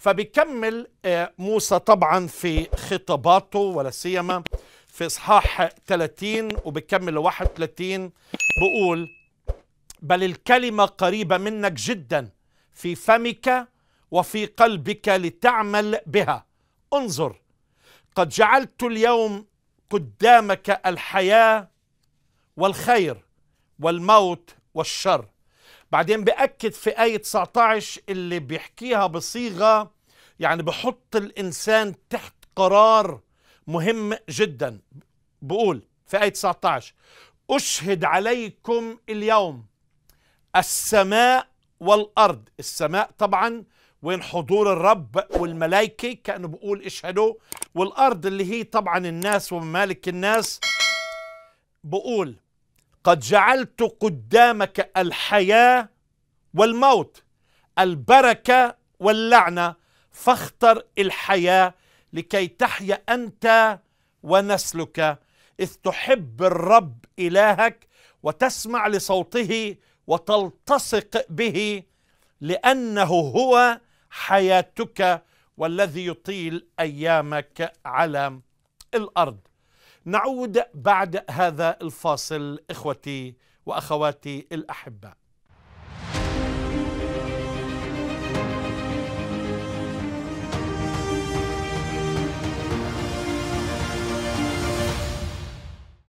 فبيكمل آه، موسى طبعا في خطاباته ولا سيما في اصحاح 30 وبيكمل ل 31 بقول بل الكلمه قريبه منك جدا في فمك وفي قلبك لتعمل بها انظر قد جعلت اليوم قدامك الحياه والخير والموت والشر بعدين بأكد في آية 19 اللي بيحكيها بصيغة يعني بحط الإنسان تحت قرار مهم جدا بقول في آية 19 أشهد عليكم اليوم السماء والأرض السماء طبعا وين حضور الرب والملائكة كأنه بقول اشهدوا والأرض اللي هي طبعا الناس وممالك الناس بقول قد جعلت قدامك الحياة والموت البركة واللعنة فاختر الحياة لكي تحيا أنت ونسلك إذ تحب الرب إلهك وتسمع لصوته وتلتصق به لأنه هو حياتك والذي يطيل أيامك على الأرض نعود بعد هذا الفاصل اخوتي واخواتي الاحباء